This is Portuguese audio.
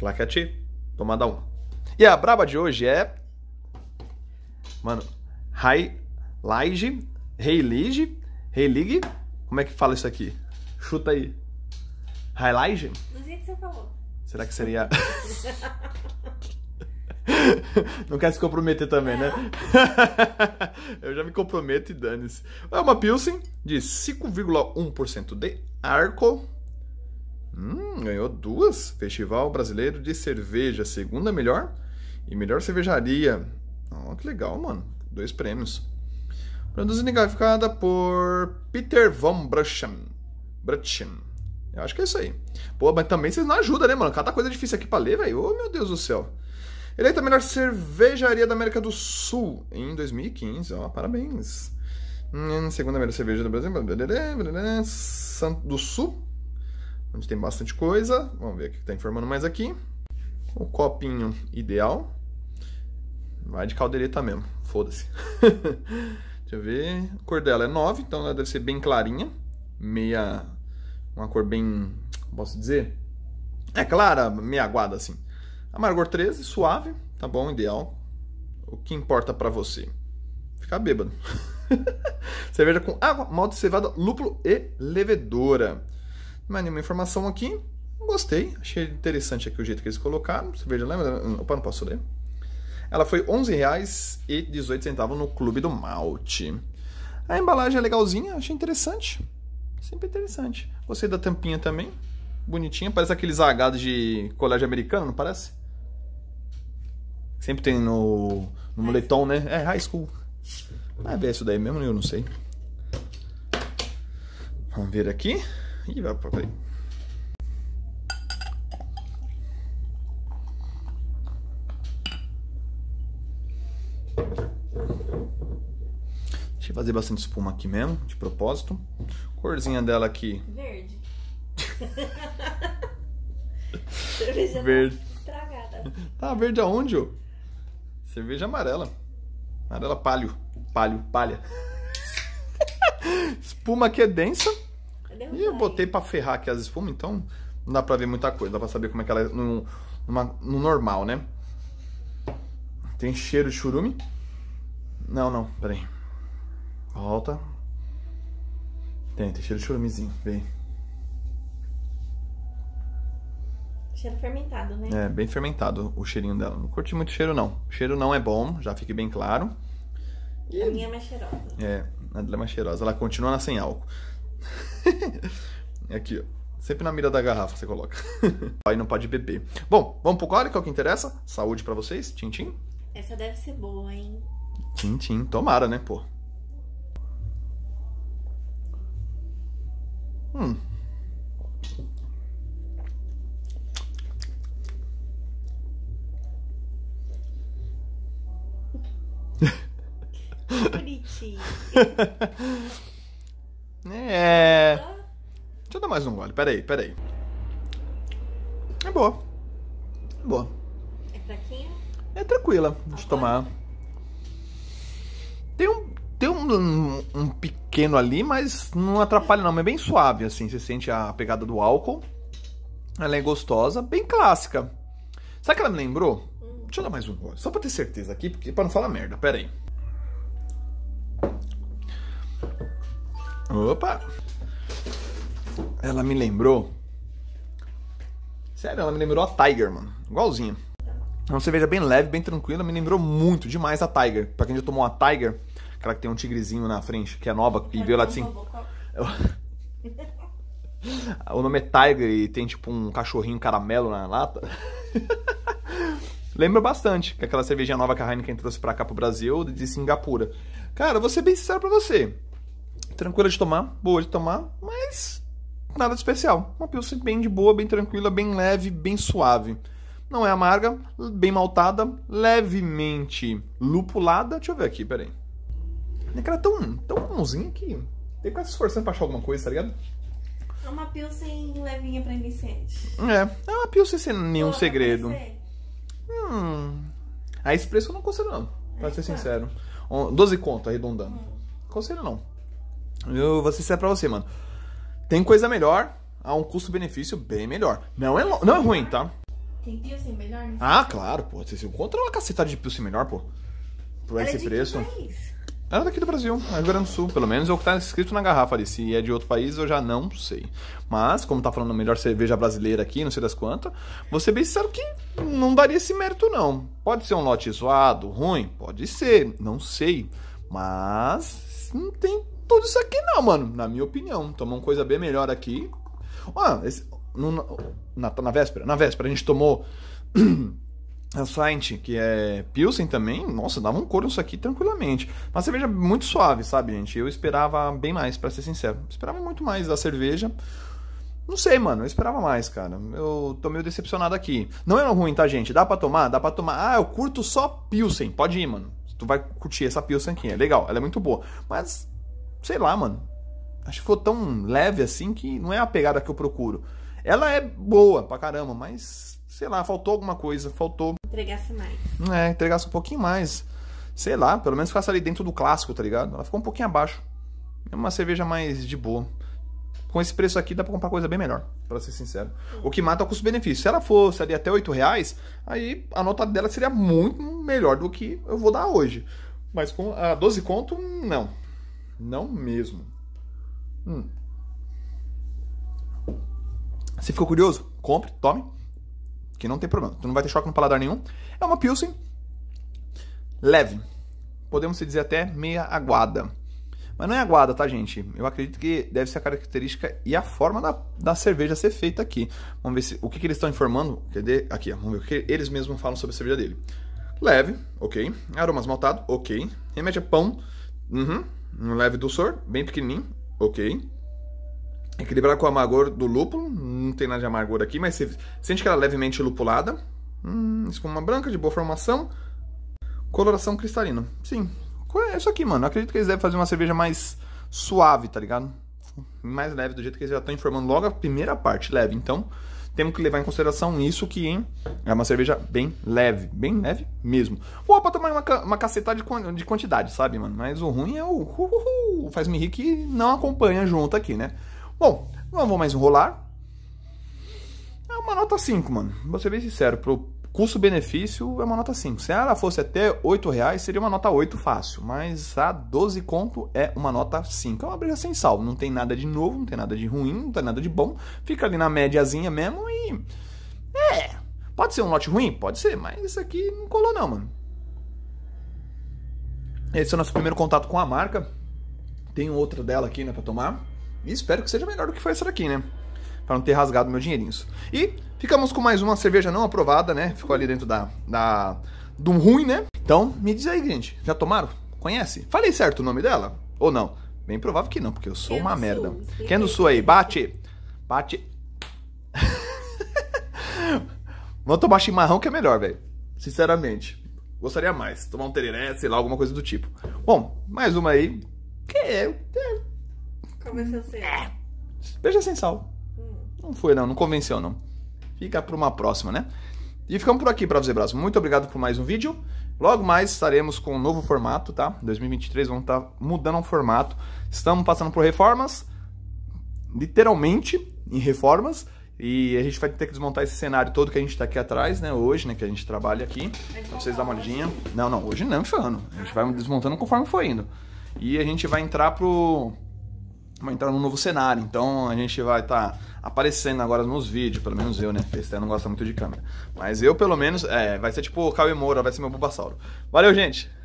Claquete, tomada 1. Um. E a braba de hoje é. Mano, Rai Laige, Heilige, Heilige. Como é que fala isso aqui? Chuta aí. Highlight? Do jeito que você falou. Será que seria. Não quer se comprometer também, né? Eu já me comprometo e dane-se. É uma Pilsen de 5,1% de arco. Hum, ganhou duas. Festival Brasileiro de Cerveja, segunda melhor e melhor cervejaria. Ó, oh, que legal, mano. Dois prêmios. Produzida e gráfica por Peter von Bruchen. Bruchen. Eu acho que é isso aí. Pô, mas também vocês não ajudam, né, mano? Cada coisa difícil aqui pra ler, velho. Ô, oh, meu Deus do céu. Eleita a melhor cervejaria da América do Sul em 2015. Ó, oh, parabéns. Hum, segunda melhor cerveja do Brasil. Do Sul onde tem bastante coisa. Vamos ver o que está informando mais aqui. O copinho ideal. Vai de caldeireta mesmo, foda-se. Deixa eu ver. A cor dela é 9, então ela deve ser bem clarinha. Meia. Uma cor bem. Posso dizer? É clara, meia aguada assim. Amargor 13, suave, tá bom, ideal. O que importa para você? Ficar bêbado. Cerveja com água, malta cevada, lúpulo e levedora mais nenhuma informação aqui. Gostei, achei interessante aqui o jeito que eles colocaram. Você veja, lembra? Opa, não posso ler. Ela foi R$11,18 no Clube do Malte. A embalagem é legalzinha, achei interessante. Sempre interessante. Gostei da tampinha também. Bonitinha, parece aqueles agados de colégio americano, não parece? Sempre tem no, no moletom, né? É, high school. Vai ver isso daí mesmo, eu não sei. Vamos ver aqui. Ih, vai, peraí. Deixa eu fazer bastante espuma aqui mesmo, de propósito. Corzinha dela aqui. Verde. Cerveja verde. Tá estragada. Tá verde aonde, ô? Cerveja amarela. Amarela palho. Palho, palha. espuma que é densa. Deus e eu botei pra ferrar aqui as espumas, então não dá pra ver muita coisa. Dá pra saber como é que ela é no, numa, no normal, né? Tem cheiro de churume? Não, não, peraí. Volta. Tem, tem cheiro de churumezinho, vem. Cheiro fermentado, né? É, bem fermentado o cheirinho dela. Não curti muito cheiro, não. cheiro não é bom, já fique bem claro. E... A minha é mais cheirosa. É, a dela é mais cheirosa. Ela continua sem álcool. Aqui, ó. Sempre na mira da garrafa você coloca. Aí não pode beber. Bom, vamos pro quadro, é que é o que interessa. Saúde para vocês. Tchim, tchim. Essa deve ser boa, hein? Tchim, tchim. Tomara, né, pô? Hum. Que bonitinho. mais um gole. Peraí, peraí. É boa. É boa. É fraquinha? É tranquila de Agora? tomar. Tem um, tem um, um, pequeno ali, mas não atrapalha não. É bem suave, assim. Você sente a pegada do álcool. Ela é gostosa, bem clássica. Sabe que ela me lembrou? Hum. Deixa eu dar mais um gole, só pra ter certeza aqui, porque pra não falar merda. Pera aí. Opa! Ela me lembrou. Sério, ela me lembrou a Tiger, mano. Igualzinha. É uma cerveja bem leve, bem tranquila. Me lembrou muito demais a Tiger. Pra quem já tomou a Tiger, aquela que tem um tigrezinho na frente, que é nova e veio lá de cima. O nome é Tiger e tem tipo um cachorrinho caramelo na lata. Lembra bastante que é aquela cervejinha nova que a Heineken trouxe pra cá pro Brasil, de Singapura. Cara, vou ser bem sincero pra você. Tranquila de tomar, boa de tomar, mas nada de especial. Uma pilsen bem de boa, bem tranquila, bem leve, bem suave. Não é amarga, bem maltada, levemente lupulada. Deixa eu ver aqui, peraí. É cara é tão, tão bonzinha que tem que ficar se esforçando pra achar alguma coisa, tá ligado? É uma pilsen levinha pra iniciante. É, é uma pilsen sem nenhum segredo. Hum, a esse preço eu não considero não, pra é, ser tá. sincero. 12 conto, arredondando. Hum. Conselho não. Eu vou ser sincero pra você, mano. Tem coisa melhor a um custo-benefício bem melhor. Não é, não é ruim, tá? Tem Pilsen melhor? Não ah, claro, pô. Você encontra uma cacetada de Pilsen melhor, pô. Por é esse preço. Era é daqui do Brasil, é Rio Grande do Sul, pelo menos é o que tá escrito na garrafa ali. Se é de outro país, eu já não sei. Mas, como tá falando a melhor cerveja brasileira aqui, não sei das quantas, você bem sincero que não daria esse mérito, não. Pode ser um lote zoado, ruim? Pode ser, não sei. Mas não tem tudo isso aqui não, mano. Na minha opinião. uma coisa bem melhor aqui. Ah, esse, no, na, na véspera, na véspera, a gente tomou a Saint, que é Pilsen também. Nossa, dava um couro isso aqui tranquilamente. Uma cerveja muito suave, sabe, gente? Eu esperava bem mais, para ser sincero. Esperava muito mais da cerveja. Não sei, mano, eu esperava mais, cara. Eu tô meio decepcionado aqui. Não é ruim, tá, gente? Dá pra tomar? Dá pra tomar. Ah, eu curto só Pilsen. Pode ir, mano. Tu vai curtir essa Pilsen aqui. É legal, ela é muito boa. Mas sei lá, mano. Acho que ficou tão leve assim que não é a pegada que eu procuro. Ela é boa pra caramba, mas sei lá, faltou alguma coisa, faltou. Entregasse mais. É, entregasse um pouquinho mais. Sei lá, pelo menos ficasse ali dentro do clássico, tá ligado? Ela ficou um pouquinho abaixo. É uma cerveja mais de boa. Com esse preço aqui dá pra comprar coisa bem melhor, para ser sincero. O que mata é o custo-benefício. Se ela fosse ali até 8 reais, aí a nota dela seria muito melhor do que eu vou dar hoje. Mas com a ah, 12 conto, não. Não mesmo. Hum. Você ficou curioso? Compre, tome. Que não tem problema. Tu não vai ter choque no paladar nenhum. É uma Pilsen leve. Podemos dizer até meia aguada. Mas não é aguada, tá, gente? Eu acredito que deve ser a característica e a forma da, da cerveja ser feita aqui. Vamos ver se, o que, que eles estão informando. Cadê? Aqui, ó, vamos ver o que eles mesmos falam sobre a cerveja dele. Leve, ok. aromas maltado ok. Remédio a pão, uhum um leve dulçor, bem pequenininho, ok. Equilibrar com o amargor do lúpulo, não tem nada de amargor aqui, mas você sente que ela é levemente lupulada. Hum, espuma branca, de boa formação. Coloração cristalina. Sim, é isso aqui, mano. Eu acredito que eles devem fazer uma cerveja mais suave, tá ligado? Mais leve, do jeito que eles já estão informando logo a primeira parte, leve. Então, temos que levar em consideração isso que hein, é uma cerveja bem leve, bem leve mesmo. Boa para tomar uma, uma cacetada de, de quantidade, sabe, mano? Mas o ruim é o faz-me rir que não acompanha junto aqui, né? Bom, não vou mais enrolar. É uma nota 5, mano. Vou ser bem sincero, pro Custo-benefício é uma nota 5. Se ela fosse até 8 reais, seria uma nota 8 fácil. Mas a 12 conto é uma nota 5. É uma briga sem sal. Não tem nada de novo, não tem nada de ruim, não tem nada de bom. Fica ali na médiazinha mesmo e. É. Pode ser um lote ruim? Pode ser, mas isso aqui não colou, não, mano. Esse é o nosso primeiro contato com a marca. Tem outra dela aqui, né, pra tomar. E espero que seja melhor do que foi essa daqui, né? para não ter rasgado meu dinheirinho. E ficamos com mais uma cerveja não aprovada, né? Ficou ali dentro da, da do ruim, né? Então, me diz aí, gente, já tomaram? Conhece? Falei certo o nome dela ou não? Bem provável que não, porque eu sou Quem é uma merda. Quem é do sul aí? Bate. Bate. Vamos tomar chimarrão que é melhor, velho. Sinceramente. Gostaria mais. Tomar um tereré, sei lá, alguma coisa do tipo. Bom, mais uma aí. Que é... é. Começou ser. É. Beija sem sal. Não foi, não, não convenceu, não. Fica para uma próxima, né? E ficamos por aqui, Bravos e Bravos. Muito obrigado por mais um vídeo. Logo mais estaremos com um novo formato, tá? 2023 vamos estar tá mudando o formato. Estamos passando por reformas, literalmente em reformas. E a gente vai ter que desmontar esse cenário todo que a gente tá aqui atrás, né? Hoje, né? Que a gente trabalha aqui. Pra vocês darem uma olhadinha. Não, não, hoje não, Fernando. A gente vai desmontando conforme for indo. E a gente vai entrar pro vamos entrar num novo cenário. Então a gente vai estar tá aparecendo agora nos vídeos, pelo menos eu, né? festa não gosta muito de câmera. Mas eu, pelo menos, é, vai ser tipo o Cauê Moura, vai ser meu Bubasauro. Valeu, gente!